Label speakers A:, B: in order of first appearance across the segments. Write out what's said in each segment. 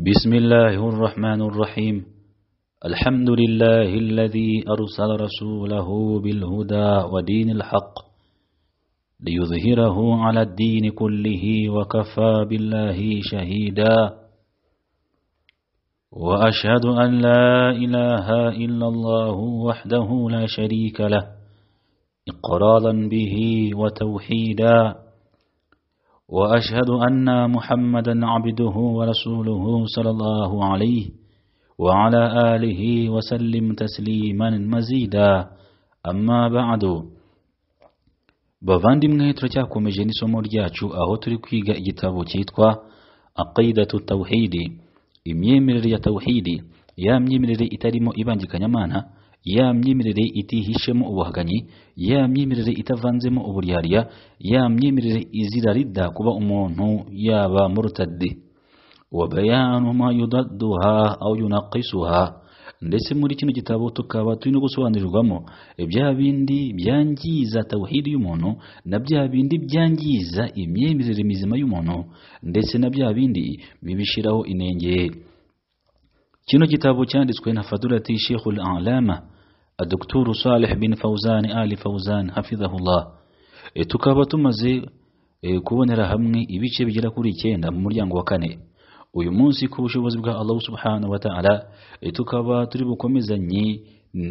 A: بسم الله الرحمن الرحيم الحمد لله الذي أرسل رسوله بالهدى ودين الحق ليظهره على الدين كله وكفى بالله شهيدا وأشهد أن لا إله إلا الله وحده لا شريك له إقرارا به وتوحيدا وأشهد أن محمدا عبده ورسوله صلى الله عليه وعلى آله وسلم تسليما مزيدا أما بعد بفاندي من يترجاكو مجنس مرياتشو أهو تريكيغا إجتابو أقيدة التوحيد إميمر يا توحيدي يا ميمر إتاريمو إبانجي كنيمانا ya myemerere itihishemo ubuhakanyi ya myemerere itavanzemo uburyarya ya myemerere iziraridda kuba umuntu yaba murutadde wa bayanu ma yudadduha ndetse muri kino gitabo tukaba turi no gusobanurirwamo bya bindi byangiza tawuhiri y'umuntu na bya bindi byangiza imyemerere mizima y'umuntu ndetse na bya bindi bibishiraho inenge kino gitabo cyanditswe na fadurati sheikhul alama الدكتور صالح بن فوزان آل فوزان حفظه الله tukaba tumaze kubonera hamwe ibice bigera kuri icyenda mu muryango wa kane uyu munsi ku bushobozi bwa Allah subhanahu wa ta'ala tukaba turi bukomezanye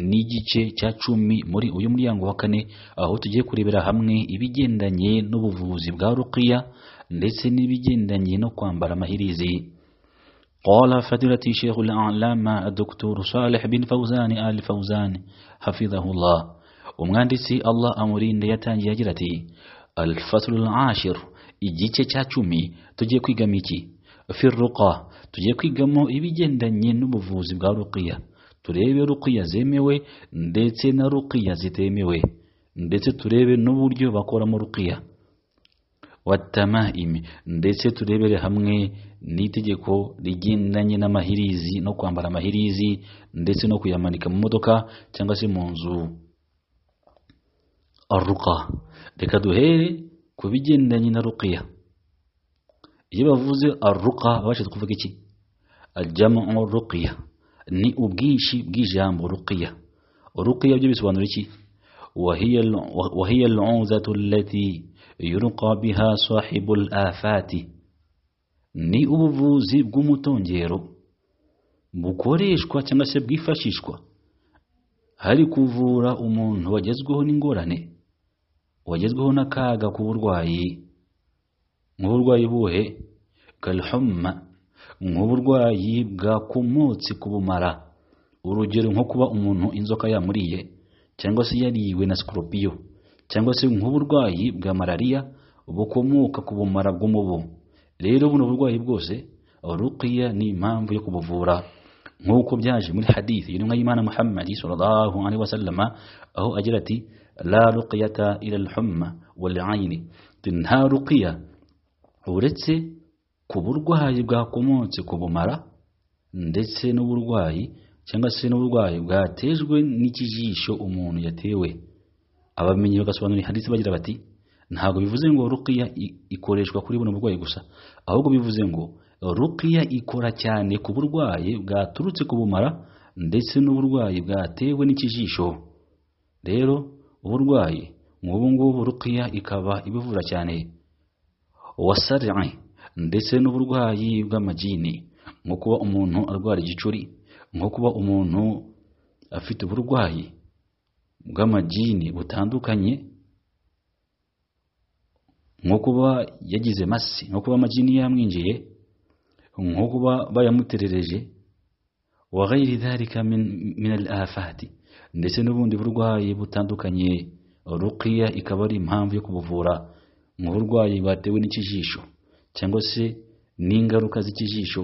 A: n'igice cya cumi muri uyu muryango wa kane aho tugiye kurebera hamwe ibigendanye n'ubuvuzi bwa ruqiya ndetse n'ibigendanye no kwambara amahirizi قال فدلتي شيخ الأعلام الدكتور صالح بن فوزان آل فوزان حفظه الله ومغاندسي الله أمرين ليتان يجرتي الفصل العاشر إجيتش تشومي تجيكي غميتي في الرقى تجيكي غمو إبي جندا نينو بفوز بغارقية تريبي رقية زيميوي ديتي نرقية زيتيميوي ndetse turebe n'uburyo bakora mu ruqiya watamahime ndetse turebere hamwe n'itegeko rigendanye n'amahirizi no kwambara amahirizi ndetse no kuyamanika mu modoka cyangwa se mu nzu aruka reka duhere ku bigendanye na ruqiya iyo bavuze aruka babasha kuvuga iki ajamu ruqiya ni ubwinshi bw'ijambo ruqiya ruqiya byo bisobanura iki wahiya al'uzatu allati yuruka biha sahibul afati ni ubuvuzi bw'umutongero bukoreshwa cyangwa se bwifashishwa hari kuvura umuntu wagezweho n'ingorane wagezweho n'akaga k'uburwayi nk'uburwayi buhe kalhumma nk'uburwayi bwakomotse ku bumara urugero nko kuba umuntu inzoka yamuriye cyangwa se yariwe na sikoropiyo cyangwa se nk'uburwayi bwa malariya bukomoka ku bumara bw'umubu rero buno burwayi bwose ruqiya ni impamvu yo kubuvura nk'uko byaje muri hadithi y'intumwa y'imana muhammadi sallallahu alaihi wasallama aho agira ati la ruqiyata ila al nta ruqiya uretse ku burwayi bwakomotse ku bumara ndetse n'uburwayi cyangwa se n'uburwayi bwatejwe n'ikijisho umuntu yatewe abamenyi bagasobanurira handitse bagira bati ntabwo bivuze ngo rukiya ikoreshwa kuri buno burwayi gusa ahubwo bivuze ngo rukiya ikora cyane ku burwayi bwaturutse ku bumara ndetse n'uburwayi bwatewe n'ikijisho rero uburwayi nk'ubu ngubu rukiya ikaba ibivura cyane wasarane ndetse n'uburwayi bw'amagini nko kuba umuntu arwara igicuri nko kuba umuntu afite uburwayi bw'amadini butandukanye nko kuba yagize masi nko kuba amajini yamwinjiye nko kuba bayamuterereje wa ghayri dhalika afati ndetse n'ubundi burwayi butandukanye ruqiya ikaba ari impamvu yo kubuvura nk'uburwayi batewe n'ikijisho cyangwa se n'ingaruka z'ikijisho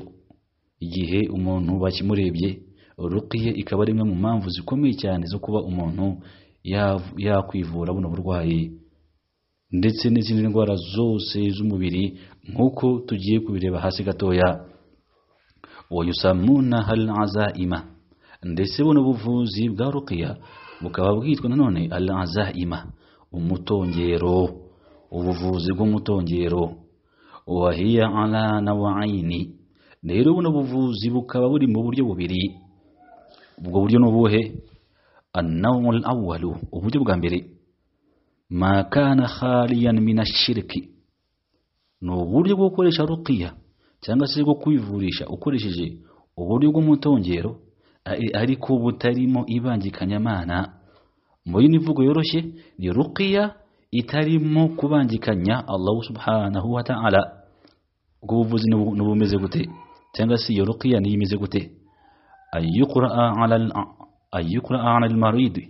A: igihe umuntu bakimurebye rukiye ikaba ari imwe mu mpamvu zikomeye cyane zo kuba umuntu yakwivura buno burwayi ndetse n'izindi ndwara zose z'umubiri nk'uko tugiye kubireba hasi gatoya wayusamuna hal ndetse buno buvuzi bwa rukiya bukaba bwitwa nanone al umutongero ubuvuzi bw'umutongero wahiya ala nawaini rero buno buvuzi bukaba buri mu buryo bubiri ubwo buryo ni ubuhe uburyo bwa mbere makana khariyani mina ni uburyo bwo gukoresha rukiya cyangwa se bwo kwivurisha ukoresheje uburyo bw'umutongero ariko butarimo ibangikanyamana muri n'imvugo yoroshye ni rukiya itarimo kubangikanya Allah subhanahu wa ta'ala ubwo buvuzi ni bumeze gute cyangwa se iyo rukiya niyo imeze gute an yukura ala al-maridi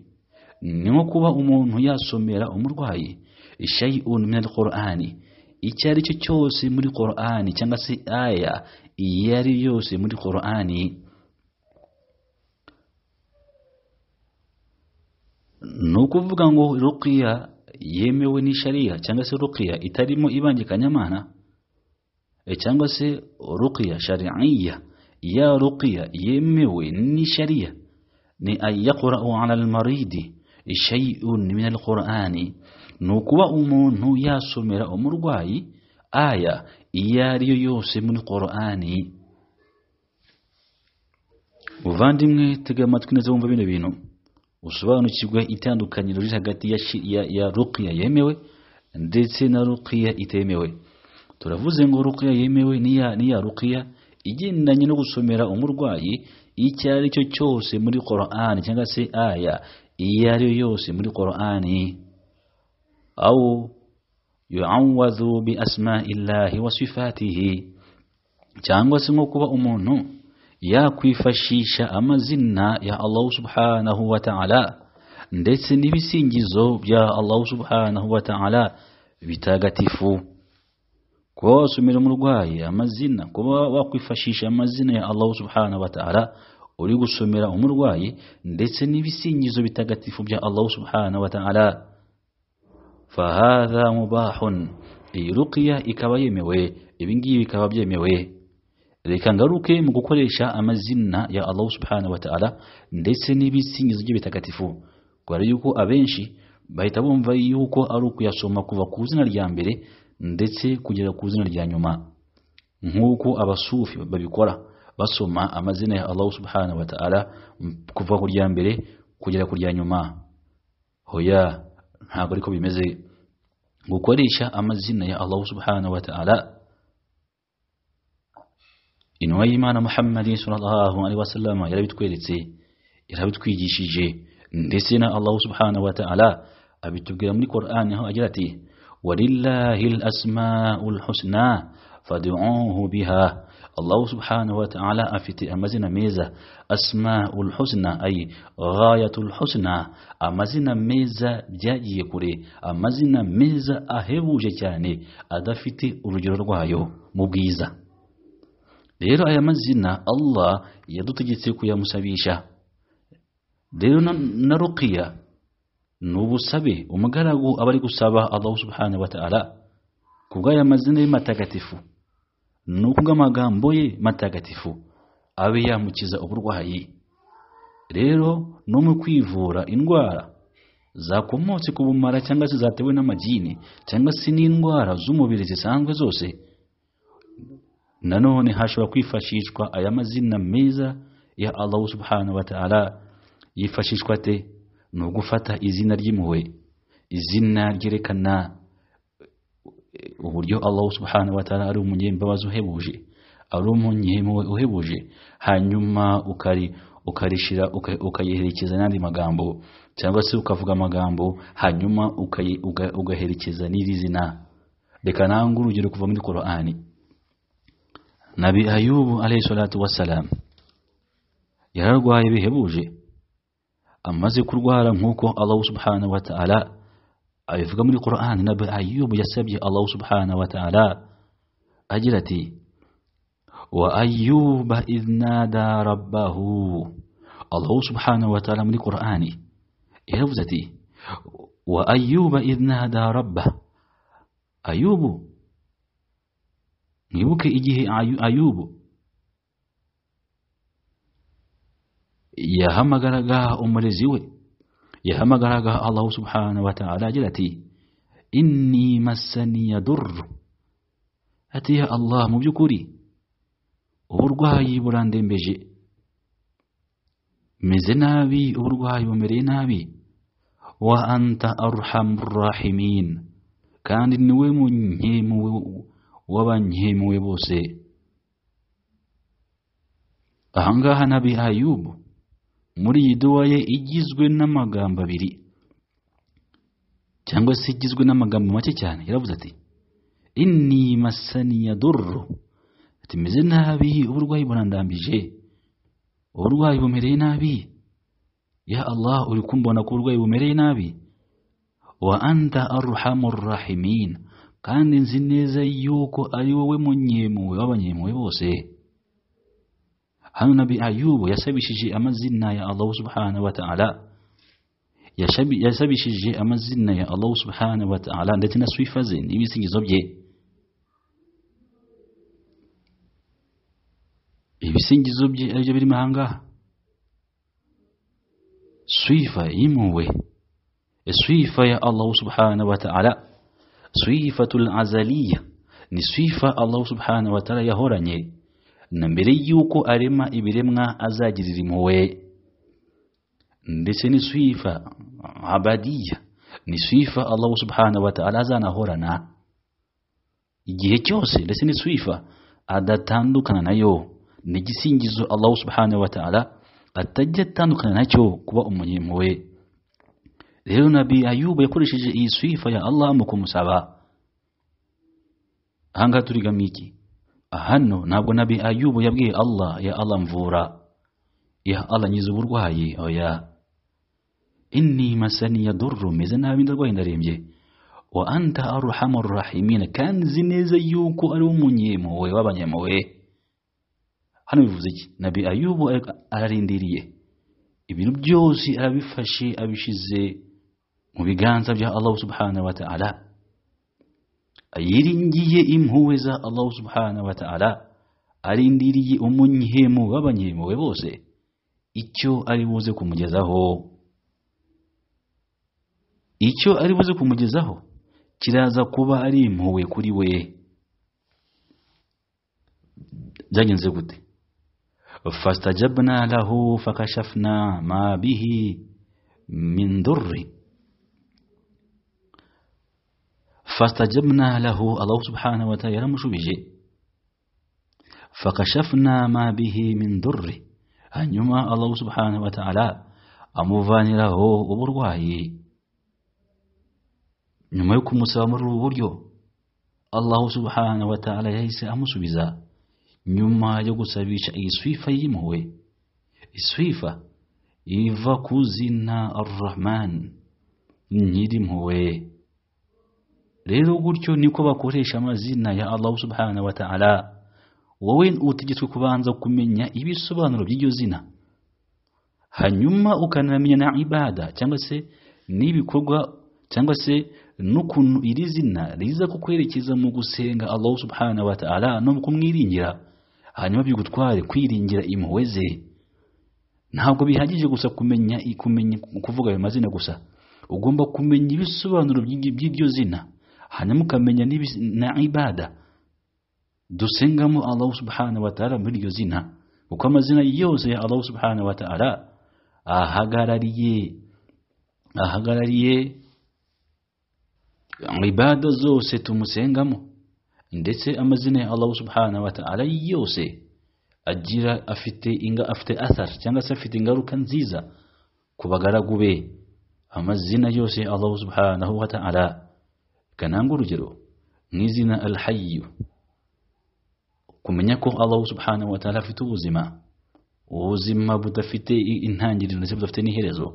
A: nko kuba umuntu yasomera umurwayi shay'un min al-qur'ani icyo ari cyo cyose muri qur'ani cyangwa se aya iyo ari yose muri qur'ani ni ukuvuga ngo ruqiya yemewe n'ishariya cyangwa se ruqiya itarimo ibangikanyamana cyangwa se ruqiya shari'iya يا رقية يموي ni أن يقرأ على المريض شيء من القرآن nukuba umuntu yasomera umurwayi aya iyo ariyo yose muri korani buvandimwe tega amatwi neza wumva bino bintu usobanukirwe itandukaniro riri hagati ya rukiya yemewe ndetse na rukiya itemewe turavuze ngo rukiya yemewe niya rukiya igendanye no gusomera umurwayi icyari cyo cyose muri Qur'an cyangwa se aya iyo yose muri Qur'an au yu'awwadhu bi asma'illahi wa sifatihi cyangwa se nko kuba umuntu yakwifashisha amazina ya Allah subhanahu wa ta'ala ndetse n'ibisingizo bya Allah subhanahu wa ta'ala bitagatifu kuba wasomera umurwayi amazina kuba wakwifashisha amazina ya allahu subhanahu wa ta'ala uri gusomera umurwayi ndetse n'ibisingizo bitagatifu bya allahu subhanahu wa ta'ala fahadha mubahun iyi ruqiya ikaba yemewe ibingibi bikaba byemewe reka ngaruke mu gukoresha amazina ya Allah subhanahu wa ta'ala ndetse n'ibisingizo bye bitagatifu kubera yuko abenshi bahita bumva yuko ari ukuyasoma kuva ku izina rya mbere ndetse kugera ku zina rya nyuma nk'uko abasufi babikora basoma amazina ya Allah subhanahu wa ta'ala kuva ku rya mbere kugera ku rya nyuma hoya ntabwo ariko bimeze gukoresha amazina ya Allah subhanahu wa ta'ala inwa y'imana muhammadi sallallahu alaihi wasallam yarabitweretse yarabitwigishije ndetse na Allah subhanahu wa ta'ala abitubwira muri qur'an aho agira ati ولله الأسماء الحسنى فادعوه بها الله سبحانه وتعالى أفتي أمزنا ميزة أسماء الحسنى أي غاية الحسنى أمزنا ميزة جاي كوري أمزنا ميزة أهو جتاني أدفتي أرجرغايو مبيزة ديرو أي مزنا الله يدو تجتسيكو يا مسابيشة ديرو نرقيا n'ubusabe umugaragu aba ari gusaba Allah subhanahu wa ta'ala kubw'aya mazina ye matagatifu ni kubw'amagambo ye matagatifu abe yamukiza uburwayi rero no mu kwivura indwara zakomotse ku bumara cyangwa se zatewe n'amagini cyangwa se n'indwara z'umubiri zisanzwe zose nanone hashobora kwifashishwa aya mazina meza ya Allah subhanahu wa yifashishwa te ni ugufata izina ry'impuhwe izina ryerekana eh, uburyo allahu subhanahu wa ta'ala ari umunyembabazi uhebuje ari umunyempuhwe uhebuje hanyuma ukari ukarishira ukayiherekeza n'andi magambo cyangwa se ukavuga amagambo hanyuma ugaherekeza n'iri zina reka nange urugero kuva muri korani nabi ayubu alayhi salatu wassalam yararwaye bihebuje amaze kurwara nk'uko Allah subhanahu wa ta'ala abivuga muri qur'an nabi ayubu yasabye Allah subhanahu wa ta'ala agira ati wa ayuba idnada rabbahu Allah subhanahu wa ta'ala muri Qur'an yaravuze ati wa ayuba idnada rabbahu ayubu nibuke igihe ayubu yahamagaragaa ommoleziwe yahamagaragaa allahu subhanahu wataala ajira ati innii massaniya durru ati ya allah mu by'ukuri uburwayi burandembeje meze nabi uburwayi wa anta arhamu rahimin kandi niwe munyemuwe w'abanyemuwe bose ahangaha nabi ayubu muri iyi duwa ye igizwe n'amagambo abiri cyangwa se igizwe n'amagambo make cyane yaravuze ati “Ini masaniya dororo ati meze nabi uburwayi burandambije uburwayi bumereye nabi ya Allah uri kumbona ko uburwayi bumereye nabi wa anta arhamur rahimin kandi nzi neza yuko ari wowe munyemuwe w’abanyemuwe bose هن نبي أيوب يسبي شجي أما زنا يا الله سبحانه وتعالى يسبي يسبي شجي أما زنا يا الله سبحانه وتعالى نتنا سوي فزين يبي سنج زبي يبي سنج زبي أجي بري مهانغا سوي يا الله سبحانه وتعالى سوي فا العزلية نسوي الله سبحانه وتعالى يهورني na mbere y'uko arema ibiremwa azagirira impuhwe ndetse ni swifa abadiya ni swifa allahu subhanahu wa ta'ala azanahorana igihe cyose ndetse ni swifa adatandukana nayo ni igisingizo Allah subhanahu wa ta'ala atajya atandukana nacyo kuba umuntu we rero nabi ayuba yakoresheje iyi swifa ya allah mu kumusaba ahangaha turigamo iki hano ntabwo nabi ayubu yabwiye allah ya allah mvura ya allah nyiza uburwayi oya inni masaniya durru meze nabi ndarwaye ndarembye wa anta arhamu rahimina kandi nzi neza yuko ari umunyempuhwe w'abanyempuhwe hano bivuze iki nabi ayubu ararindiriye ibintu byose arabifashe abishize mu biganza bya allah subhanahu wa ta'ala yiringiye impuhwe za allahu subhanahu wa ta'ala arindiriye umunyihemu w'abanyihemuwe bose icyo ari buze kumugezaho icyo ari buze kumugezaho kiraza kuba ari impuhwe kuri we byagenze gute fastajabna lahu fakashafna ma bihi min durri فاستجبنا له الله سبحانه وتعالى مشوجي فكشفنا ما به من ضر أن يما الله سبحانه وتعالى أموفاني له وبرواهي نما يكون مسامر وبريو الله سبحانه وتعالى يسي أمسوزا نما يقو سبيش أي صفيفة يموي صفيفة إذا الرحمن نيدم هوي rero gutyo niko bakoresha amazina ya Allah subhanahu wa ta'ala wowe utegetswe kubanza kumenya ibisobanuro by'iryo zina hanyuma ukanamenya na ibada cyangwa se n'ibikorwa cyangwa se n'ukuntu iri zina riza kukwerekeza mu gusenga Allah subhanahu wa ta'ala no kumwiringira hanyuma bigutware kwiringira impuhwe ze ntabwo bihagije gusa kumenya kumenya kuvuga ayo mazina gusa ugomba kumenya ibisobanuro by'iryo zina hanyuma ukamenya na ibada dusengamo allahu subhanahu wa ta'ala muri iryo zina kuko amazina yose ya allahu subhanahu wa ta'ala ahagarariye ahagarariye ibada zose tumusengamo ndetse amazina ya allahu subhanahu wa ta'ala yose agira afite inga afite athar cyangwa se afite ingaruka nziza ku bagaragu be amazina yose ya allahu subhanahu wa ta'ala karangwa urugero mu izina alhayiyu kumenya ko Allah subhanahu wa ta'ala afite ubuzima ubuzima budafite intangiriro ndetse budafite n'iherezo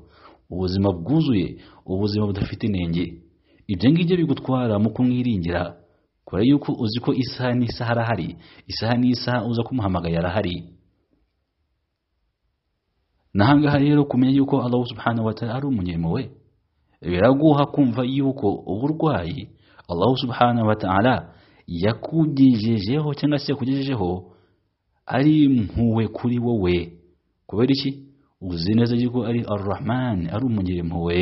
A: ubuzima bwuzuye ubuzima budafite inenge ibyo ngibyo bigutwara mu kumwiringira kubera yuko uzi ko isaha n'isaha arahari isaha n'isaha uza kumuhamagaye arahari nahangaha rero kumenya yuko Allah subhanahu wa ta'ala ari we biraguha kumva yuko uburwayi allah subhanahu wa ta'ala yakugejejeho cyangwa se yakugejejeho ari mpuwe kuri wowe kubera iki uzi neza yuko ari arurahmani ari umunyempuwe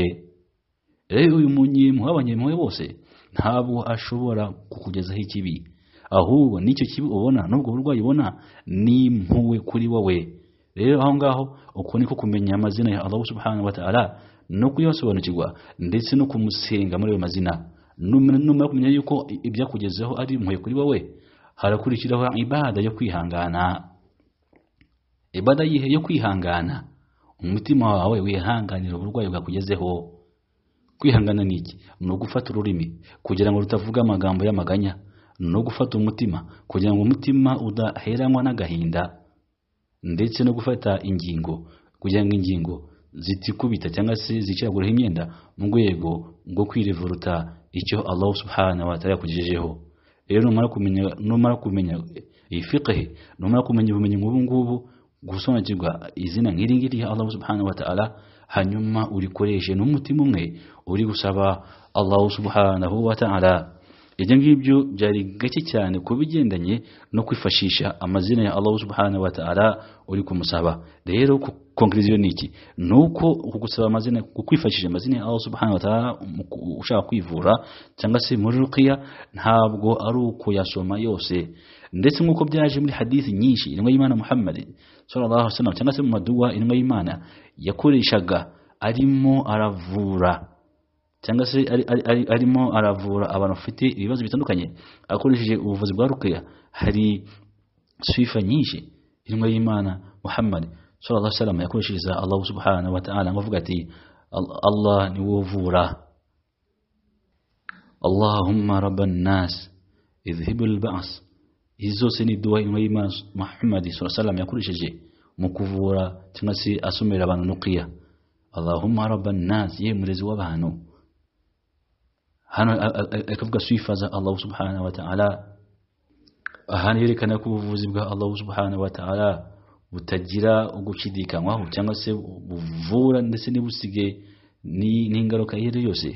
A: rero uyu munyempuwe abanyemuwe bose ntabwo ashobora kukugezaho ikibi ahubwo n'icyo kibi ubona n'ubwo burwayi ubona ni impuwe kuri wowe rero aho ngaho uko niko kumenya amazina ya allah subhanahu wa ta'ala no kuyasobanukirwa ndetse no kumusenga muri ayo mazina numara kumenya yuko ibyo akugezeho ari impuhwe kuri wowe harakurikiraho ibada yo kwihangana ibada yihe yo kwihangana umutima wawe wihanganira uburwayi bwakugezeho kwihangana ni iki ni ugufata ururimi kugira ngo rutavuga amagambo y'amaganya no gufata umutima kugira ngo umutima udaheranwa n'agahinda ndetse no gufata ingingo kugira ngo ingingo zitikubita cyangwa se zicaguraho imyenda mu rwego rwo kwirevuruta icyo Allah subhanahu wa ta'ala yakugejejeho rero numara kumenya numara kumenya iyi fiqh numara kumenya ubumenyi nk'ubu ngubu gusobanukirwa izina nk'iri ngiri ya Allah subhanahu wa ta'ala hanyuma urikoreshe n'umutima umwe uri gusaba Allah subhanahu wa ta'ala ibyo ngibyo byari gake cyane ku bigendanye no kwifashisha amazina ya allahu subhanahu wa ta'ala uri kumusaba rero konkiriziyo ni iki ni uko gusaba amazina kwifashisha amazina ya Allah subhanahu wa ta'ala ushaka kwivura cyangwa se muri ruqiya ntabwo ari uko yasoma yose ndetse nk'uko byaje muri hadisi nyinshi intumwa y'Imana Muhammad sallallahu cyangwa se mu maduwa intumwa y'Imana yakoreshaga arimo aravura cyangwa se arimo aravura abantu bafite ibibazo bitandukanye akoresheje ubuvuzi bwa rukiya hari swifa nyinshi intumwa y'imana muhammad sallallahu alaihi yakoreshereza Allah subhanahu wa ta'ala avuga ati Allah ni wuvura Allahumma rabban nas idhhibul ba's izo se ni duwa imwe y'Imana Muhammad sallallahu yakoresheje mu kuvura cyangwa se asomera abantu nukiya Allahumma rabban nas yemurezi w'abantu هانو اكفك سيفازا الله سبحانه وتعالى هانو يريك نكو Allah الله سبحانه وتعالى butagira ugushidikanywaho cyangwa se buvura ndetse n'ibusigaye n'ingaruka iyo yose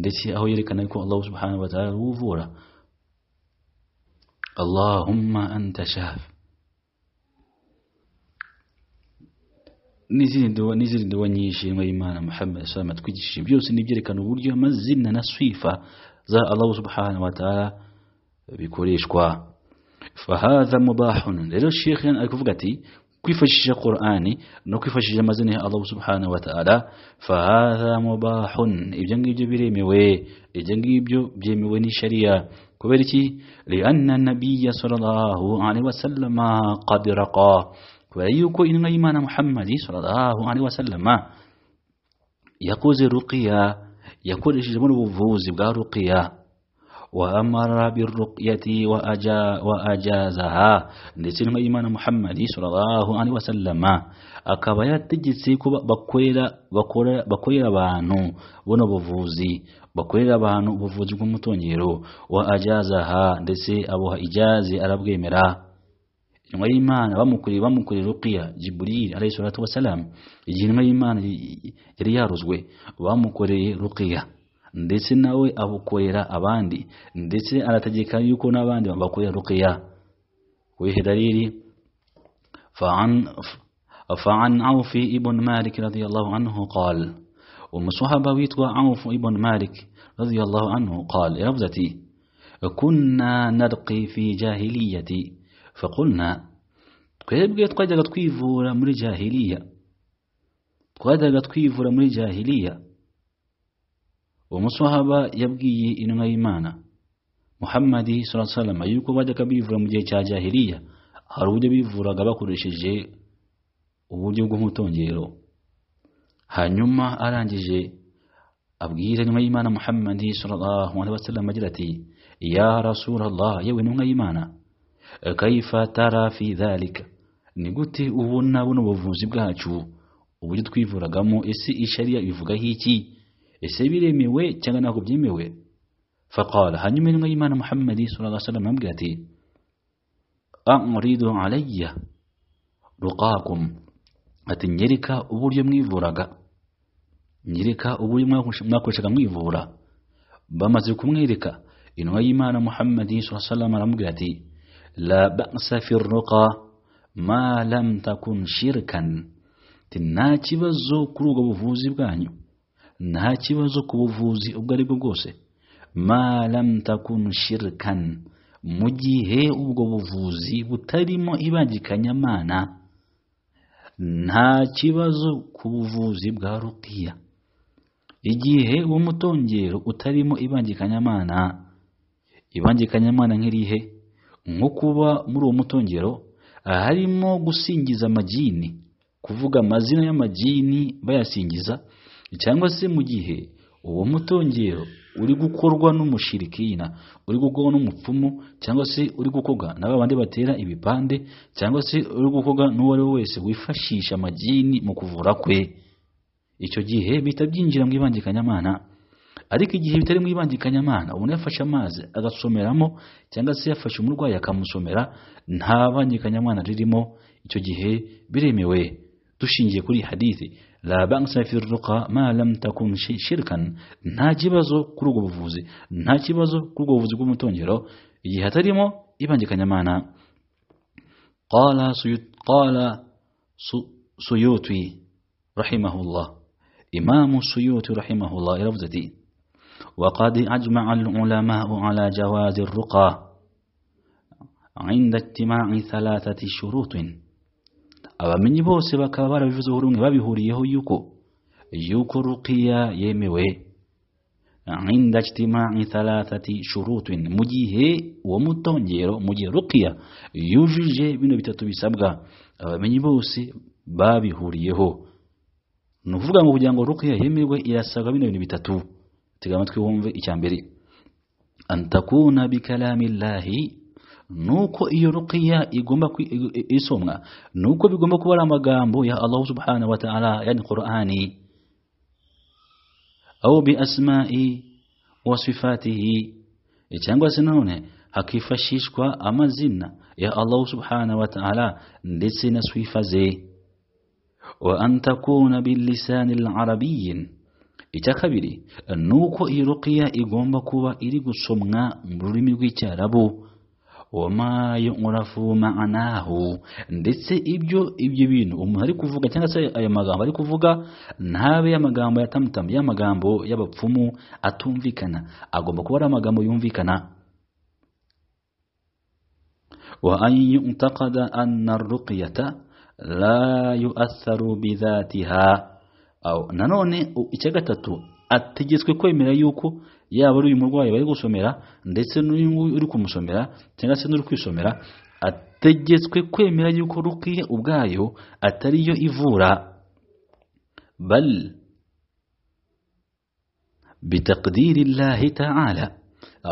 A: ndetse aho yerekana ko Allah subhanahu wa ta'ala uvura Allahumma anta shafi n'izindi ndobo nyinshi y'imana muhammad islam atwigishije byose ni ibyerekana uburyo amazina na swifa za allahu subhanahu wa ta'ala bikoreshwa fahaza mubahun rero sheikh ari kuvuga ati kwifashisha qur'ani no kwifashisha amazina ya allahu subhanahu wa ta'ala fahaza mubahun ibyo ngibyo biremewe ibyo ngibyo byemewe ni sharia kubera iki lianna nabiyya sallallahu alaihi wasallama qad raqa وأيكو إن إيمان محمد صلى الله عليه وسلم يقوز رقيا يقول إشجمون وفوز بقى رقيا وأمر بالرقية وأجا وأجازها نسل إيمان محمد صلى الله عليه وسلم أكبايا تجسي كوبا بكويلا بكويلا بانو ونو بفوزي بكويلا بانو بفوزي كومتونيرو وأجازها نسي أبوها إجازي أرابغي مراه yonga imana bamukuriye bamukuriye ruqiya jiburil alayhi salatu wasalam igihe y'imana yari yaruzwe bamukoreye ruqiya ndetse nawe abukorera abandi ndetse arategeka yuko n'abandi babakorera ruqiya wihe dalili فعن عوف ابن مالك رضي الله عنه قال ومصحبة ويتوى عوف ابن مالك رضي الله عنه قال يا كنا نرقي في جاهليتي فقلنا كيف طيب، تقعد تكيفورا من جاهلية تقعد تكيفورا من جاهلية ومصوحبا يبقي إنو إيمانا محمد صلى الله عليه وسلم أيوكو بادك بيفورا من جاهلية أرود بيفورا قبقو رشجي ubuje bw'umutongero hanyuma arangije abwira intumwa y'imana muhammadi sallallahu alayhi wa sallam agira ati ya rasulallah yewe intumwa y'imana kayifa tarafi dharika ni gute ubona buno buvuzi bwacu uburyo twivuragamo ese ishariya bivugaho iki ese biremewe cyangwa ntabwo byemewe faqala hanyuma intumwa y'imana muhammadi sallallahu alaihi wasallam amubwira ati amuridu alayya ruqakum ati nyereka uburyo mwivuraga nyereka uburyo mwakoreshaga mwivura bamaze kumwereka intumwa y'imana muhammadi sallallahu alaihi wasallam aramubwira ati لا بأس في الرقى ما لم تكن shirikani nta kibazo kuri ubwo buvuzi bwanyu nta kibazo ku buvuzi ubwo ari bwo bwose ma mu gihe ubwo buvuzi butarimo ibangikanya mana nta kibazo ku buvuzi bwa rukiya igihe uwo mutongero utarimo ibangikanyamana ibangikanyamana nk'irihe nko kuba muri uwo mutongero harimo gusingiza amagini kuvuga amazina y'amagini bayasingiza cyangwa se mu gihe uwo mutongero uri gukorwa n'umushirikina uri gukorwa n'umupfumu cyangwa se uri gukorwa na babandi batera ibipande cyangwa se uri gukorwa n'uwo ari we wese wifashisha amagini mu kuvura kwe icyo gihe bihita byinjira mu ibangikanyamana ariko igihe bitari mu ibangikanyamana umuntu yafashe amazi agasomeramo cyangwa se yafashe umurwayi akamusomera nta bangikanyamana ririmo icyo gihe biremewe dushingiye kuri hadithi la bansa fi ruqa ma nta kibazo kuri ubwo buvuzi nta kibazo kuri ubwo buvuzi bw'umutongero igihe hatarimo ibangikanyamana qala suyut rahimahullah imamu suyuti rahimahullah yaravuze ati وقد أجمع العلماء على جواز الرقى عند اجتماع ثلاثة شروط أبا من يبو سبا كبار بفزورون وبهوريه يوكو يوكو رقيا يميوي عند اجتماع ثلاثة شروط مجيه ومتونجيرو مجي رقيا يوجل جي من بتطبي سبغا أبا من يبو سبا بهوريه نفوغا مجيان رقيا يميوي إلى سبغا من بتطبي تقامت كيوم إيشان أن تكون بكلام الله نوكو إيرقيا إيقوم بكو إيسوم نوكو بيقوم بكو ولا مقامبو يا الله سبحانه وتعالى يعني قرآني أو بأسماء وصفاته إيشان قاسنون هكيف الشيشكوا أما يا الله سبحانه وتعالى لسنا سويفا زي وأن تكون باللسان العربي icya kabiri ni uko iyi rukiya igomba kuba iri gusomwa mu rurimi rw'icyarabu wamayo urafuma anahu ndetse ibyo ibyo bintu umuntu ari kuvuga cyangwa se ayo magambo ari kuvuga ntabe y'amagambo yatamutamu y'amagambo y'abapfumu atumvikana agomba kuba ari amagambo yumvikana wa an yu'taqada anna ar-ruqyata nanone icya gatatu ategetswe kwemera yuko yaba ari uyu murwayi bari gusomera ndetse n'uri kumusomera cyangwa se n'uri kwisomera ategetswe kwemera yuko rukwiye ubwayo atari yo ivura bal bitaqdiri llahi ta'ala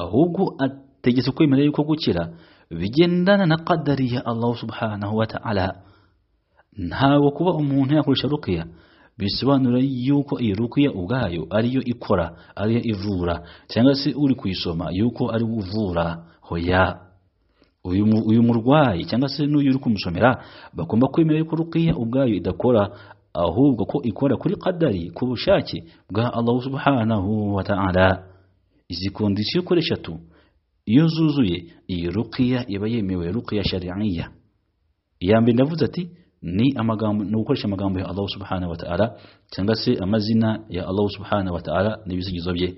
A: ahubwo ategetswe kwemera yuko gukira bigendana na qadari ya allahu subhanahu wa ta'ala ntabwo kuba umuntu yakoresha rukiya bisobanura yuko iyi rukuya ubwayo ariyo ikora ariyo ivura cyangwa se uri kuyisoma yuko ari uvura hoya uyu murwayi cyangwa se n'uyu uri kumusomera bagomba kwemera yuko rukiya ubwayo idakora ahubwo ko ikora kuri kadari ku bushake bwa Allah subhanahu wa ta'ala izi kondisiyo kuri eshatu iyo zuzuye iyi rukiya iba yemewe rukiya shar'iyya iya mbere ndavuze ati ni amagambo ni ugukoresha amagambo ya Allah subhanahu wa ta'ala cyangwa se amazina ya Allah subhanahu wa ta'ala n'ibisingizo bye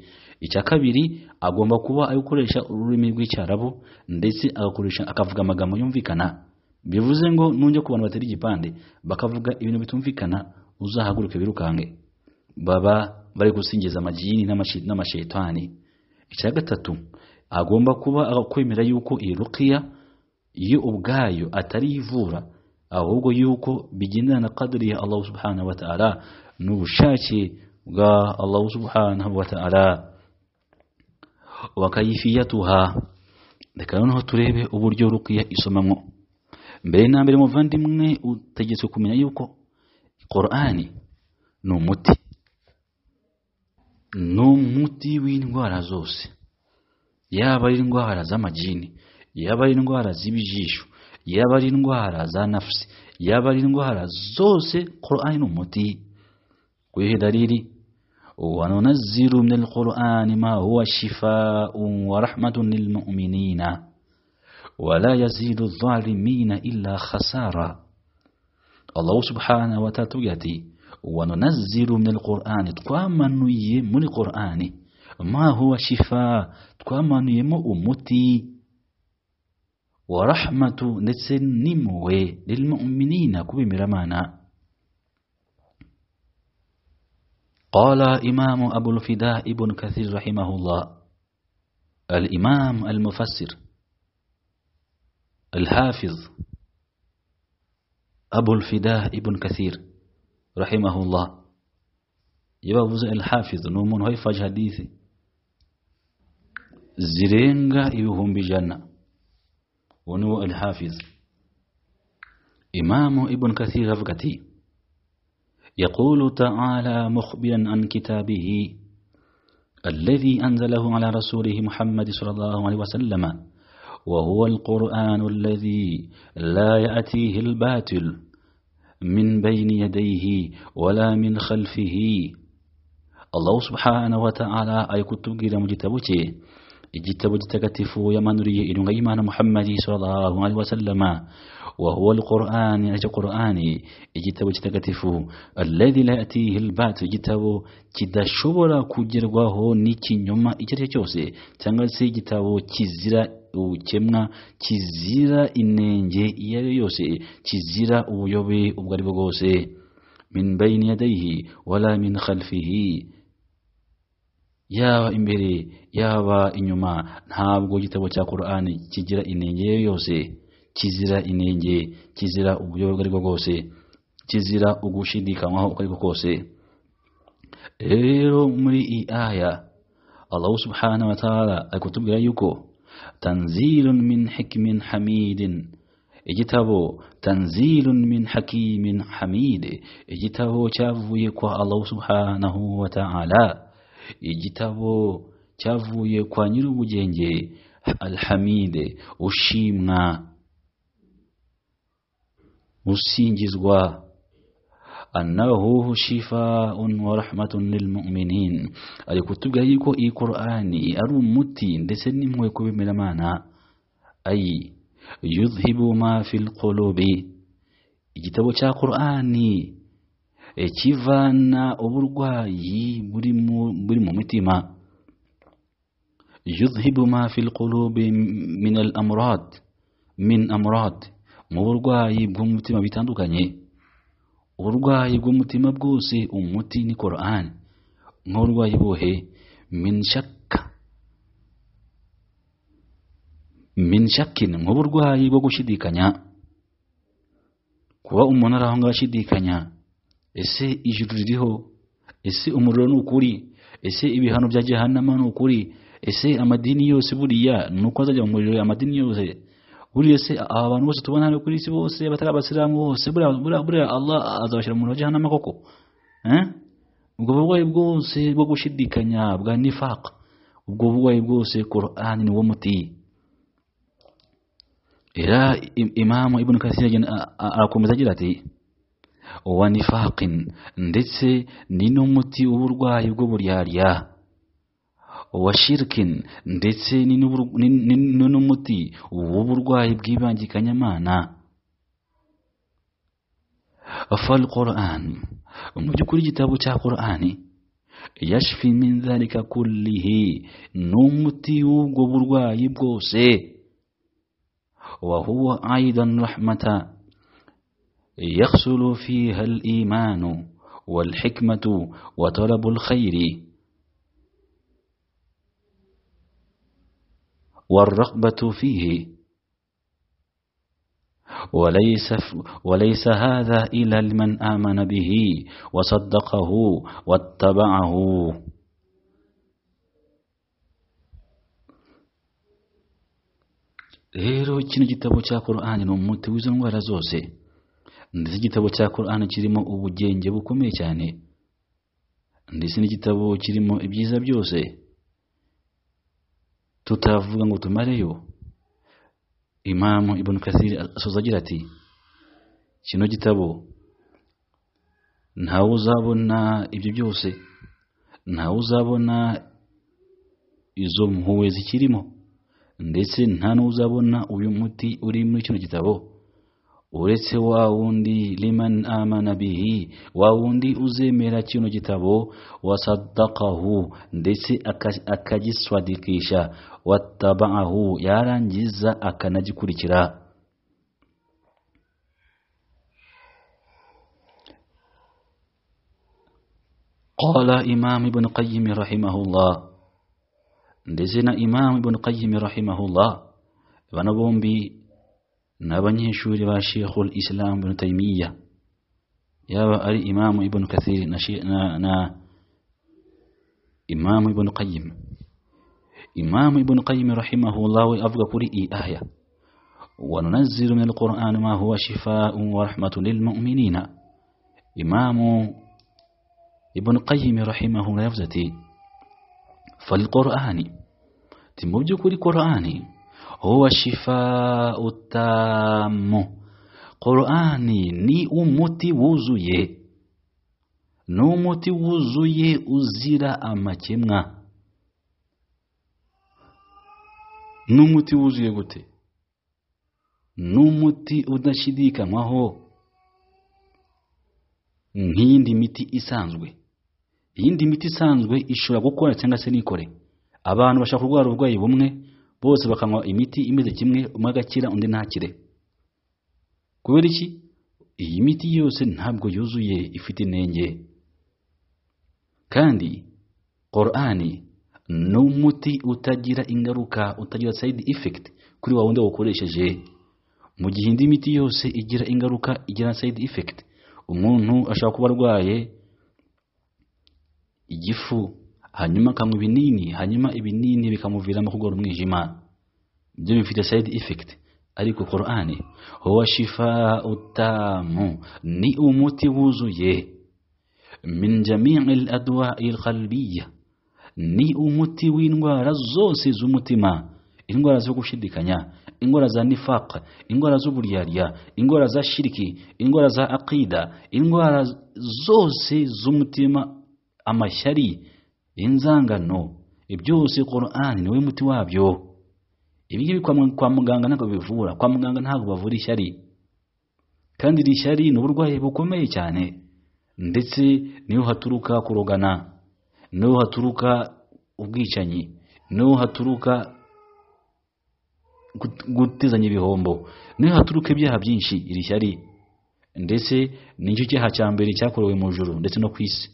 A: icya kabiri agomba kuba ari gukoresha ururimi rw'icyarabu ndetse agakoresha akavuga amagambo yumvikana bivuze ngo nujya ku bantu batari igipande bakavuga ibintu bitumvikana uzahaguruke birukange baba bari gusingiza amagini n'amashetani icya gatatu agomba kuba akwemera yuko iyi rukiya yo ubwayo atari ivura ahubwo yuko bigendana na kadiri ya allahu subhanahu wa ta'ala n'ubushake bwa allahu subhanahu wa ta'ala wakayifiyatuha reka noneho turebe uburyo rukiya isomamwo mbere na mbere muvandimwe utegetswe kumenya yuko korani ni umuti ni umuti w'indwara zose yaba ari indwara z'amagini yaba ari indwara z'ibijisho yaba ari indwara za nafsi yaba ari indwara zose qur'ani ni umuti kwa dalili wanunazziru min alqur'ani ma huwa shifaa'un wa rahmatun lil-mu'minina yazidu lilmu'minina ولا يزيد الظالمين إلا خسارة الله سبحانه وتعالى وننزل من القرآن تقام من qurani ma huwa شفاء تقام من أمتي ورحمة ndetse نموي للمؤمنين kubimirana قال إمام أبو الفداء ابن كثير رحمه الله الإمام المفسر الحافظ أبو الفداء ابن كثير رحمه الله يبقى الحافظ نومون هاي فاج حديثي يوهم بجنه ونو الحافظ إمام ابن كثير غفقتي يقول تعالى مخبرا عن كتابه الذي أنزله على رسوله محمد صلى الله عليه وسلم وهو القرآن الذي لا يأتيه الباطل من بين يديه ولا من خلفه الله سبحانه وتعالى أي كتب جيدا مجتبوتي igitabo gitagatifu yamanuriye irunga y'Imana Muhammad sallallahu alaihi wa huwa alquran أي قرآن igitabo gitagatifu alladhi la yatihi albat igitabo kidashobora kugerwaho n'ikinyoma icyo cyose cyangwa se igitabo kizira ubukemwa kizira inenge iyo ari yose kizira ubuyobe ubwo ari bwose min bayni yadayhi wala min khalfihi yaba imbere yaba inyuma ntabwo igitabo cya korani kigira inenge yose kizira inenge kizira uburyo ubwo aribwo bwose kizira ugushidikanywaho uko ariko kose rero muri iyi aya Allah subhanahu wa ta'ala ari kutubwira yuko tanzilun min hikimin hamidin igitabo tanzilun min hakimin hamid igitabo cyavuye kwa Allah subhanahu wa ta'ala igitabo cyavuye kwa nyir'ubugenge alhamide ushimwa usingizwa annahu shifaun wa rahmatun lil ari kutubwira yuko iyi Qur'ani ari umuti ndetse n'imwe ku bimeramana ayi yudhibu ma fil igitabo cya Qur'ani Eh, kivana uburwayi buri mu mutima yuzhibu ma fil qulubi min min amurad mu burwayi bw'umutima bitandukanye uburwayi bw'umutima bwose umuti ni korani nk'uburwayi buhe min shakka nk'uburwayi bwo gushidikanya kuba umuntu ari aho ngaho ashidikanya ese ijuru ririho ese umuriro ni ukuri ese ibihano bya gihanama ni ukuri ese amadini yose buriya ni uko azajya mu muriro amadini yose buriya se aba bantu bose tubona hano kuri isi bose batari abasilamu bose buriya Allah azabashyira mu muriro wa gihanama koko eh? ubwo burwayi bwose bwo gushidikanya bwa nifaq ubwo burwayi bwose Qur'an ni wo muti era imamu ibn kasir arakomeza agira ati wa nifaqin ndetse ni n'umuti w'uburwayi bw'uburyarya wa shirikin ndetse ni n'umuti w'uburwayi bw'ibangikanyamana fal Qur'an mu by'ukuri igitabo cya Qur'ani yashfi min zalika kullihi ni umuti w'ubwo burwayi bwose wa huwa aidan يحصل فيها الإيمان والحكمة وطلب الخير والرغبة فيه وليس, وليس هذا إلا لمن آمن به وصدقه واتبعه rero kino gitabo cya korani ni umuti w'izo ndwara zose ndetse igitabo cya Quran kirimo ubugenge bukomeye cyane ndetse n'igitabo kirimo ibyiza byose tutavuga ngo tumareyo imamu ibona kathir asoza agira ati kino gitabo ntawe uzabona ibyo byose ntawe uzabona izo mpuwe zikirimo ndetse nta n'uzabona uyu muti uri muri kino gitabo uretse wa wundi liman amana bihi wa wundi uzemera kino gitabo wasaddaqahu ndetse akagiswadikisha wattaba'ahu yarangiza akanagikurikira قال إمام ابن قيم رحمه الله ndetse إمام ابن ibn رحمه rahimahullah ونبوم بي نبنيشوري با شيخ الإسلام ابن تيمية يا أري إمام ابن كثير نشي نا نا إمام ابن قيم إمام ابن قيم رحمه الله أفقى قري إي آية وننزل من القرآن ما هو شفاء ورحمة للمؤمنين إمام ابن قيم رحمه الله يفزتي فالقرآن تموجك للقرآن القرآن huwa shifa utamu korani ni umuti wuzuye ni umuti wuzuye uzira amakemwa ni umuti wuzuye gute ni umuti udashidikanywaho nk'iyindi miti isanzwe iyindi miti isanzwe ishobora gukora cyangwa se nikore abantu bashaka kurwara uburwayi bumwe bose bakanywa imiti imeze kimwe umwe agakira undi ntakire kubera iki iyi miti yose ntabwo yuzuye ifite inenge kandi korani ni umuti utagira ingaruka utagira sayidi ifekiti kuri wa wundi wawukoresheje mu gihe indi miti yose igira ingaruka igira sayidi ifekiti umuntu ashobora kuba arwaye igifu hanyuma akanywa ibinini hanyuma ibinini bikamuviramo kurwara umwijima ibyo bifite side effect ariko korani huwa utamu ni umuti wuzuye min jami'i al ni umuti w'indwara zose z'umutima indwara zo gushidikanya indwara za nifaq indwara z'uburyarya indwara za shiriki indwara za aqida indwara zose z'umutima amashyari inzangano byose korani niwe muti wabyo ibingibi kwa muganga ntabwo bivura kwa muganga ntabwo bavura ishyari kandi iri shyari ni uburwayi bukomeye cyane ndetse niho haturuka kurogana niho haturuka ubwicanyi niho haturuka gutezanya ibihombo niho haturuka ibyaha byinshi iri shyari ndetse nicyo cyaha cya mbere cyakorewe mu juru ndetse no ku isi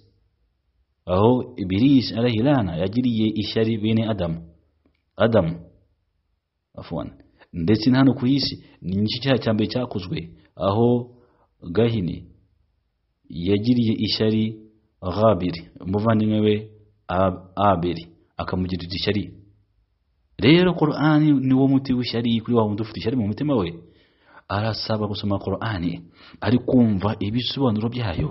A: aho ibirisi arahirana yagiriye ishyari bene adamu adamu afone ndetse na hano ku isi ni igice cyaha cya mbere cyakozwe aho gahini yagiriye ishyari rabiri umuvandimwe we aberi akamugirira ishyari rero korani ni wo muti w'ishyari kuri wa wundi ufite ishyari mu mutima we arasaba gusoma korani ari kumva ibisobanuro byayo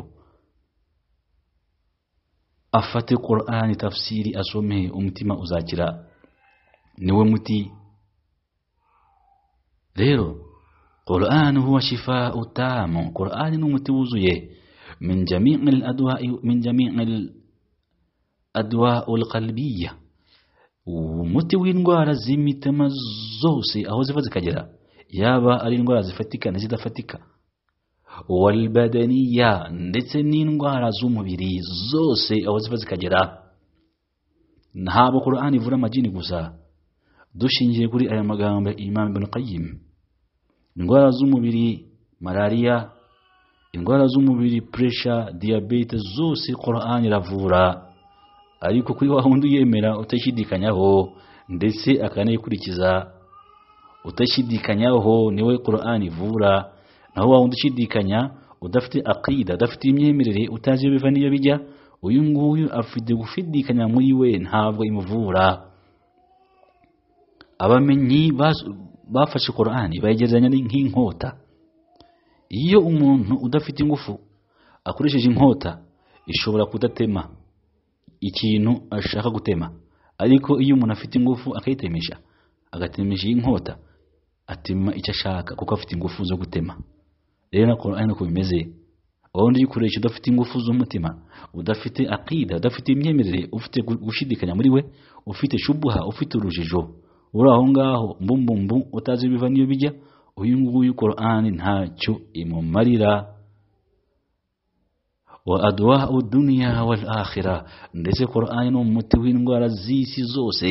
A: afate qur'ani tafsiri asome umutima uzakira niwe muti rero qur'an huwa shifaa'u tamu qur'ani n'umuti wuzuye min jami'il adwa'i min jami'il adwa'ul qalbiyya umuti w'indwara z'imitima zose aho ziva zikagera yaba ari indwara zifatika n'izidafatika walibadaniya ndetse n'indwara z'umubiri zose aho ziva zikagera ntabwo korani ivura amagini gusa dushingiye kuri aya magambo imam ibn qayyim indwara z'umubiri malariya indwara z'umubiri puresha diyabete zose korani iravura ariko kuri wa wundi uyemera utashidikanyaho ndetse akanayikurikiza utashidikanyaho niwe korani ivura naho wa wundi ushidikanya udafite akida adafite imyemerere utazi iyo biva n'iyo bijya uyu nguyu afite gushidikanya muri we ntabwo imuvura abamenyi bafashe korani bayegerezanya nk'inkota iyo umuntu udafite ingufu akoresheje inkota ishobora kudatema ikintu ashaka gutema ariko iyo umuntu afite ingufu akayitemisha agatemisha iyi nkota atema icyo ashaka kuko afite ingufu zo gutema rero na korani uko bimeze ubundi uyikoresha udafite ingufu z'umutima udafite akida udafite imyemerere ufite gushidikanya muri we ufite shubuha ufite urujijo uri aho ngaho mbumbu utazi ibiva n'iyo bijya uyu nguyu korani ntacyo imumarira wa aduwa uduniya wa ndetse korani ni umuti w'indwara z'isi zose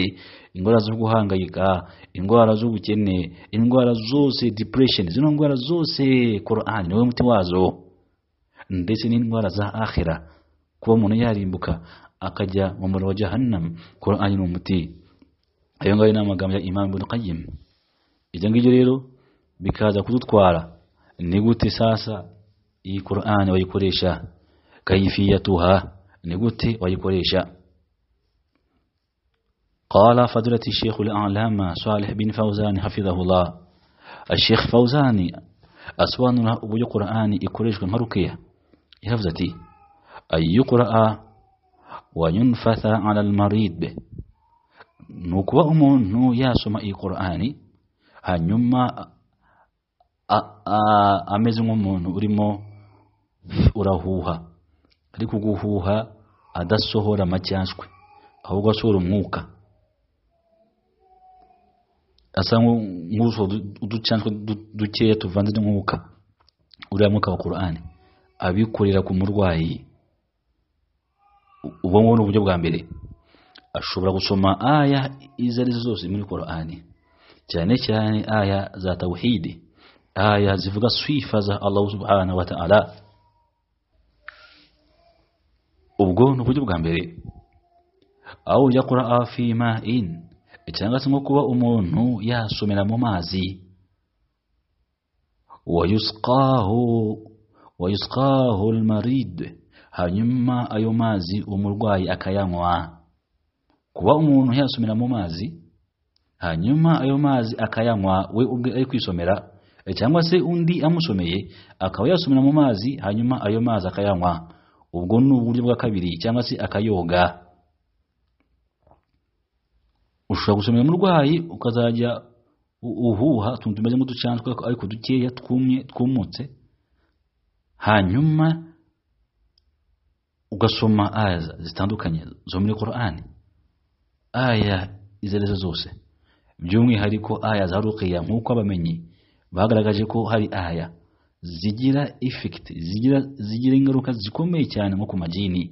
A: indwara zo guhangayika indwara z'ubukene indwara zose depression zino ndwara zose korani niwe muti wazo ndetse n'indwara za ahira kuba umuntu yarimbuka akajya mu muriro wa jahannam korani ni umuti ayo ngayo ni amagambo ya imam ibn ibyo ngibyo rero bikaza kudutwara ni gute sasa iyi korani bayikoresha كيفيتها نقول يعني ويقوليش قال فضلة الشيخ الأعلام صالح بن فوزان حفظه الله الشيخ فوزاني أسوان أبوي قرآن إكوريش مروكية يهفزتي أن يقرأ وينفث على المريض به نكوى أمون يا سماء قرآني هنما أمزم أمون أرمو urahuha ariko guhuha adasohora amacyashwe ahubwo asohora umwuka asa nk'usohora uducanshwe dukeya tuvanze n'umwuka uriya mwuka wa korani abikorera ku murwayi ubwo ngubwo ni uburyo bwa mbere ashobora gusoma aya izo ari zo zose muri korani cyane cyane aya za tawhidi aya zivuga sifa za allahu subhanahu wa ta'ala ubwo ni uburyo bwa mbere aho ujya kuri afima ini cyangwa se nko kuba umuntu yasomera mu mazi wayusqahu wayusqahu almarid hanyuma ayo mazi umurwayi akayanywa kuba umuntu yasomera mu mazi hanyuma ayo mazi akayanywa we ubwe ari kwisomera cyangwa se undi amusomeye akaba yasomera mu mazi hanyuma ayo mazi akayanywa ubwo ni uburyo bwa kabiri cyangwa se akayoga ushobora gusomera umurwayi ukazajya uhuha utuntu tumeze nk'uducanshwa ariko dukeya twumye twumutse hanyuma ugasoma aya zitandukanye zo muri korani aya izo arizo zose by'umwihariko aya za rukiya nk'uko abamenyi bagaragaje ko hari aya zigira effect zigira zigira ingaruka zikomeye cyane nko ku majini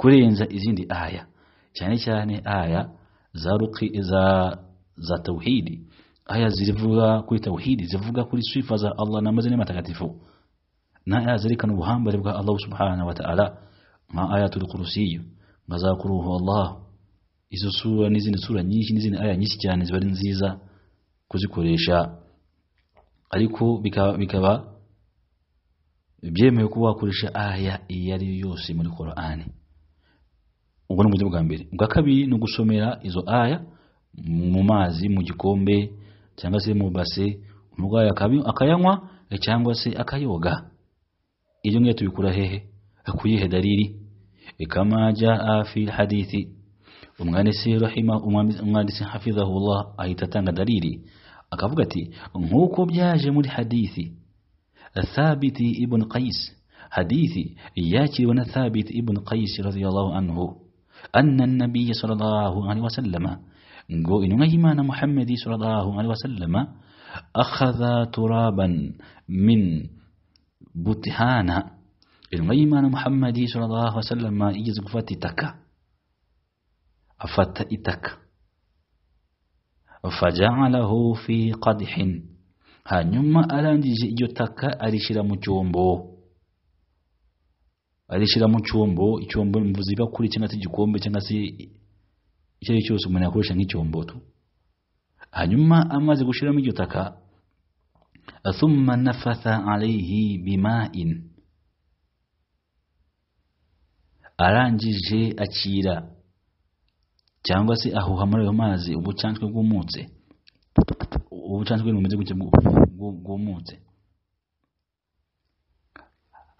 A: kurenza izindi aya cyane cyane aya za ruqi za za tauhidi aya zivuga kuri tauhidi zivuga kuri sifa za Allah na mazina matakatifu na aya zerekana ubuhambare bwa Allah subhanahu wa ta'ala ma ayatul kursi mazakuruhu Allah izo sura n'izindi sura nyinshi n'izindi aya nyinshi cyane ziba nziza kuzikoresha ariko bikaba bikaba byemewe kuba wakoresha aya iyo ari yo yose muri korani ubwo ni uburyo bwa mbere ubwa kabiri ni ugusomera izo aya mu mazi mu gikombe cyangwa se mu base umurwayi akayanywa cyangwa se akayoga ibyo ngibyo tubikura hehe akuyihe dalili kama jaa fi hadithi umwanditsi rahima umwanditsi hafidhahullah ahita atanga dalili akavuga ati nk'uko byaje muri hadithi الثابت ابن قيس حديث ياتي ون ثابت ابن قيس رضي الله عنه أن النبي صلى الله عليه وسلم جو إنما إيمان محمد صلى الله عليه وسلم أخذ ترابا من بطحانا إنما إيمان محمد صلى الله عليه وسلم إيز قفت تكا أفت فجعله في قدح hanyuma arangije iryo taka arishyira mu cyombo arishyira mu cyombo icyombo mvuze ibakuri cyangwa se igikombe cyangwa se icyo ari cyo cyose umuntu yakoresha nk'icyombo hanyuma amaze gushyiramo iryo taka thumma nafatha alayhi bima'in arangije akira cyangwa se ahuha muri ayo mazi ubucanzwe bwumutse ubucanshwe bumeze gutya bwumutse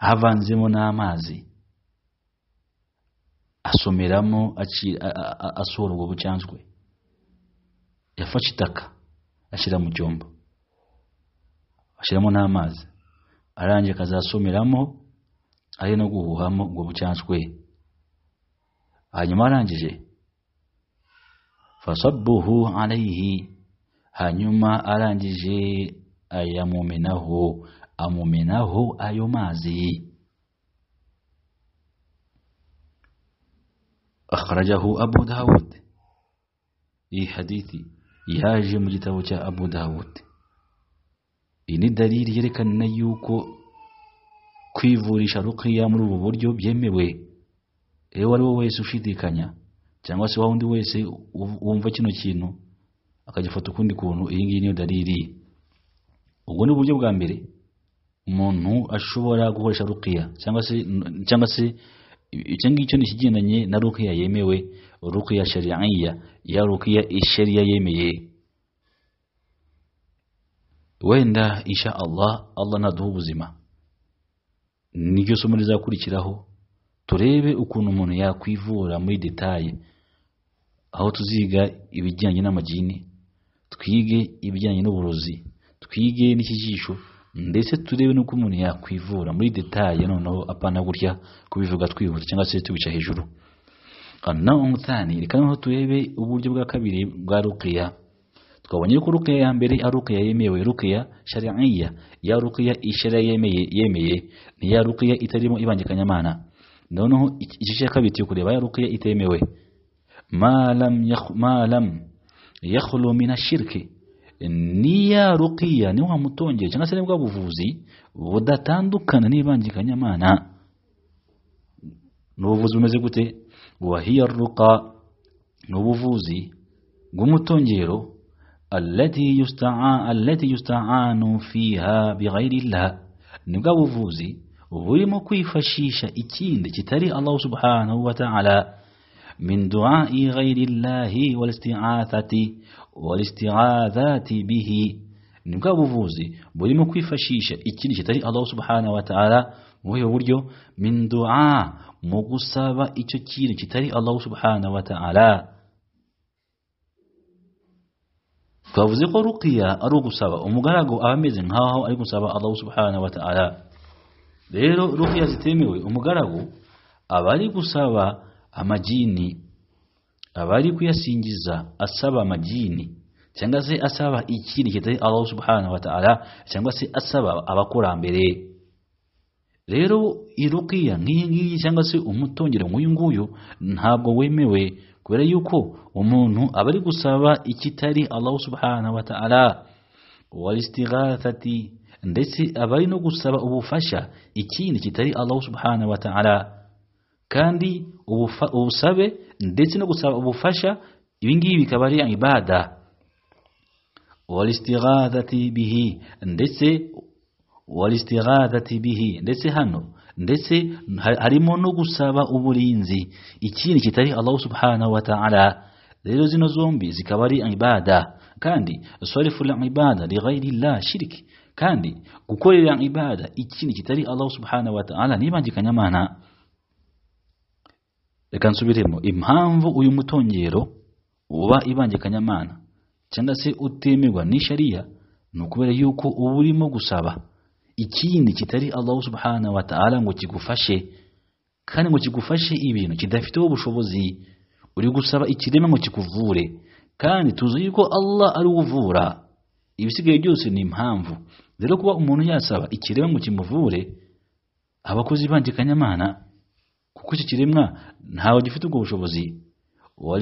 A: havanzemo n'amazi asomeramo asohora ubwo bucanshwe yafashe itaka ashyira mu cyombo ashyiramo n'amazi arangije akazasomeramo ari no guhuhamo ubwo bucanshwe hanyuma arangije fasabuhu alayhi hanyuma arangije ayamumenaho amumenaho ayo mazi akharajahu abu dawud iyi hadithi yaje mu gitabo cya abu dawud iyi ni dalili yerekana yuko kwivurisha rukiya muri ubu buryo byemewe ewe ari we wese ushidikanya cyangwa se wa wundi wese wumva kino kintu akajya afata ukundi kuntu iyi ngiyi niyo dalili ubwo ni uburyo bwa mbere umuntu ashobora gukoresha rukiya cyangwa se cyangwa se icyo ngicyo ni ikigendanye na rukiya yemewe rukiya shariya ya rukiya ishariya yemeye wenda insha Allah Allah naduha ubuzima niryo somo rizakurikiraho turebe ukuntu umuntu yakwivura muri detaye aho tuziga ibijyanye n'amagini twige ibijyanye n'uburozi twige n'ikijisho ndetse turebe n'uko umuntu yakwivura muri detaye noneho apana gutya kubivuga twihuta cyangwa se tubica hejuru na umuthani reka noneho turebe uburyo bwa kabiri bwa rukiya twabonye ko rukiya ya mbere ari rukiya yemewe rukiya shari'iya ya rukiya ishara yemeye yemeye ni ya rukiya itarimo ibangikanyamana noneho igice cya kabiri turi kureba ya rukiya itemewe malam malam yakhulu mina ashirki niya ruqiya ni wa mutongeye cyangwa se ni bwa buvuzi budatandukana n'ibangikanyamana ni ubuvuzi bumeze gute wahiya ruqa ni ubuvuzi bw'umutongero allati yusta'a allati yusta'anu fiha bighayri llah ni bwa buvuzi burimo kwifashisha ikindi kitari Allah subhanahu wa ta'ala من دعاء غير الله والاستعاثة والاستعاذة به نبقى بفوزي بولي مكوي فشيشة إتشيني شتري الله سبحانه وتعالى وهي وريو من دعاء مقصابة إتشيني شتري الله سبحانه وتعالى فوزي قرقيا أروق سابا ومقراغو آميزن ها هو أيقو سابا الله سبحانه وتعالى ديرو رقيا ستيميوي ومقراغو أبالي قصابا amagini abari kuyasingiza asaba amagini cyangwa se asaba ikindi kitari Allah subhanahu wa cyangwa se asaba abakurambere rero irukiya nk'iyi ngiyi cyangwa se umutongero nk'uyu nguyu ntabwo wemewe kubera yuko umuntu aba ari gusaba ikitari Allah subhana wa ta'ala ndetse aba ari no gusaba ubufasha ikindi kitari Allah subhana wa kandi ubusabe ndetse no gusaba ubufasha ibi ngibi bikaba ari ibada walistighathati bihi ndetse walistighathati bihi ndetse hano ndetse harimo no gusaba uburinzi ikindi kitari Allah subhanahu wa ta'ala rero zino zombi zikaba ari ibada kandi sariful ibada li ghayri llah kandi gukorera ibada ikindi kitari Allah subhanahu wa ta'ala nibangikanyamana reka nsubiremo impamvu uyu mutongero uba ibangikanyamana cyangwa se utemerwa n'ishariya ni ukubera yuko uba urimo gusaba ikindi kitari Allah subhanahu wa ta'ala ngo kigufashe kandi ngo kigufashe ibintu kidafiteho ubushobozi uri gusaba ikirema ngo kikuvure kandi tuzi yuko allah ari uvura ibisigaye byose ni impamvu rero kuba umuntu yasaba ikirema ngo kimuvure abakozi b'ibangikanyamana kuko iki kiremwa ntawe gifite ubwo bushobozi wa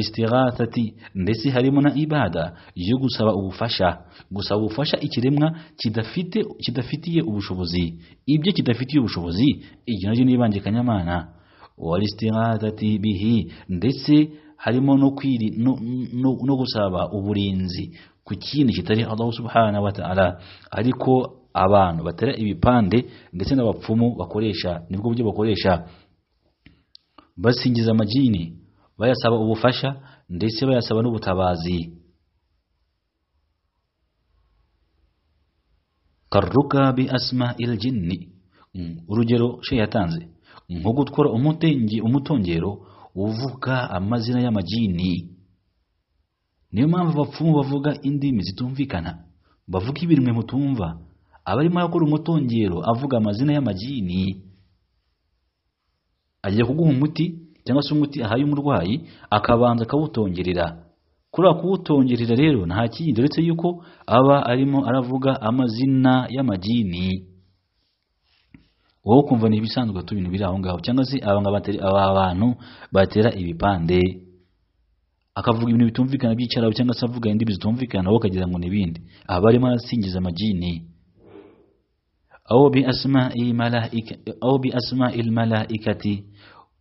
A: ndetse harimo na ibada yo gusaba ubufasha gusaba ubufasha ikiremwa kidafite kidafitiye ubushobozi ibyo kidafitiye ubushobozi ibyo nabyo ni ibangikanyamana wa bihi ndetse harimo no kwiri no gusaba uburinzi ku kindi kitari Allah subhanahu wa ariko abantu batera ibipande ndetse n'abapfumu bakoresha nibwo buryo bakoresha basingiza amagini bayasaba ubufasha ndetse bayasaba n'ubutabazi karuka bi asma il mm, urugero she yatanze mm, nko gutwara umutongero uvuga amazina y'amagini niyo mpamvu abapfumu bavuga indimi zitumvikana bavuga ibiremwe mutumva abarimo arakora umutongero avuga amazina y'amagini agiye kuguha umuti cyangwa se umuti ahaye umurwayi akabanza akawutongerera kuri kuwutongerera rero nta kindi uretse yuko aba arimo aravuga amazina y'amagini wowe ukumva ni ibisanzwe tu ibintu biri aho ngaho cyangwa se aba bantu batera ibipande akavuga ibintu bitumvikana by'icyarabu cyangwa se avuga indimi zitumvikana wowe ukagira ngo n’ibindi aba arimo arasingiza amagini aho bi asma il malaikati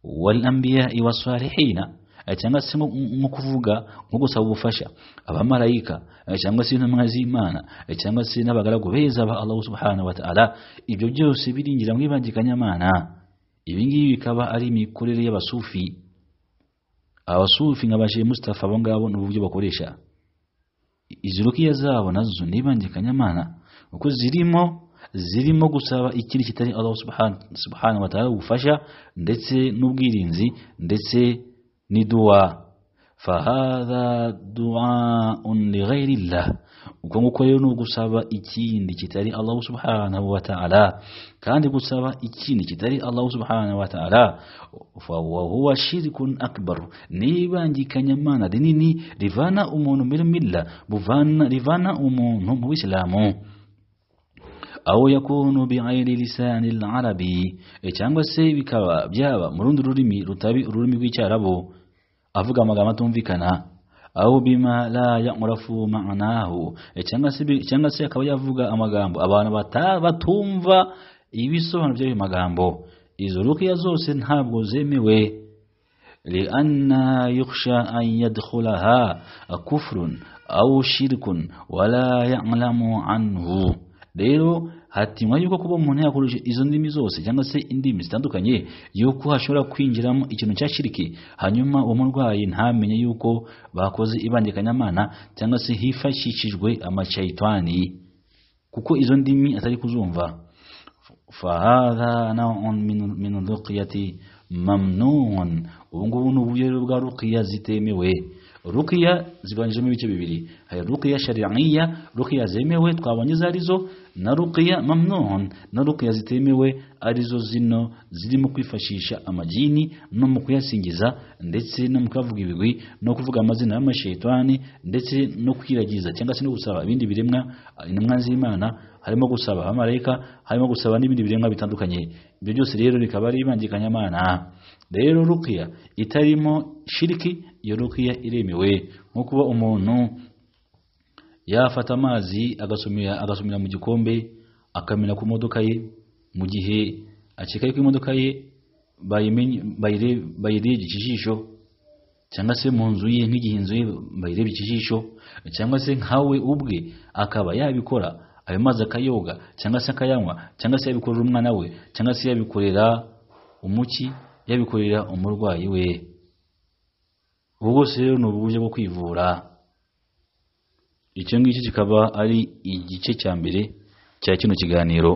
A: walambiya wasalihina cyangwa se nko kuvuga nko gusaba ubufasha abamarayika cyangwa se intumwa z'imana cyangwa se n'abagaragu beza ba allahu subhanahu wa ta'ala ibyo byose birinjira mu ibi ngibi bikaba ari imikorere y'abasufi abasufi nka mustafa abo ngabo ni uburyo bakoresha izi rukiya zabo nazo ni ibangikanyamana kuko zirimo zirimo gusaba ikindi kitari Allah subhanahu wa ta'ala ufasha ndetse n'ubwirinzi ndetse ni dua fahadha du'aun Allah uko nguko rero nugusaba ikindi kitari Allah subhanahu wa ta'ala kandi gusaba ikindi kitari Allah subhanahu wa ta'ala fawa huwa shirkun akbar nibangikanya mana rinini rivana umuntu muri milla buvana rivana umuntu mu Islamu aho yakunu bighayri lisani al-arabi e cyangwa se bikaba byaba mu rundi rurimi rutabi ururimi rw'icyarabu avuga amagambo atumvikana aho bima la ya'rafu ma'anahu e cyangwa se akaba yavuga amagambo abantu batumva ibisobanuro by'ayo magambo izo rukiya zose ntabwo zemewe لأن يخشى أن يدخلها كفر أو شرك ولا يعلم rero hatinywa yuko kuba umuntu yakoresha izo ndimi zose cyangwa se indimi zitandukanye yuko hashobora kwinjiramo ikintu cya shiriki hanyuma uwo murwayi ntamenye yuko bakoze ibangikanyamana cyangwa se hifashishijwe amacayitwani kuko izo ndimi atari kuzumva fahadha naun min ruqyati ubu ngubu ni uburyo bwa ruqya zitemewe rukiya zigabanyijemo ibice bibiri hari rukiya shariyaniya rukiya zemewe twabonye izo arizo na rukiya mamnuhun na rukiya zitemewe arizo zino zirimo kwifashisha amajini no mu kuyasingiza ndetse no mu kuyavuga ibigwi no kuvuga amazina y'amashaitani ndetse no kwiragiza cyangwa se no gusaba ibindi biremwa intumwa z'imana harimo gusaba abamarayika harimo gusaba n'ibindi biremwa bitandukanye ibyo byose rero bikaba ari ibangikanyamana rero rukiya itarimo shiriki iyo rukiya iremewe nko kuba umuntu yafata amazi agasumira mu gikombe akamena ku modoka ye mu gihe akeka yuko imodoka ye bayirebye ikijisho cyangwa se mu nzu ye nk'igihe inzu ye bayirebye ikijisho cyangwa se nkawe ubwe akaba yabikora ayo mazi akayoga cyangwa se akayanywa cyangwa se yabikorera umwana we cyangwa se yabikorera umuki yabikorera umurwayi we ubu bwose rero ni uburyo bwo kwivura icyo ngicyo kikaba ari igice cya mbere cya kino kiganiro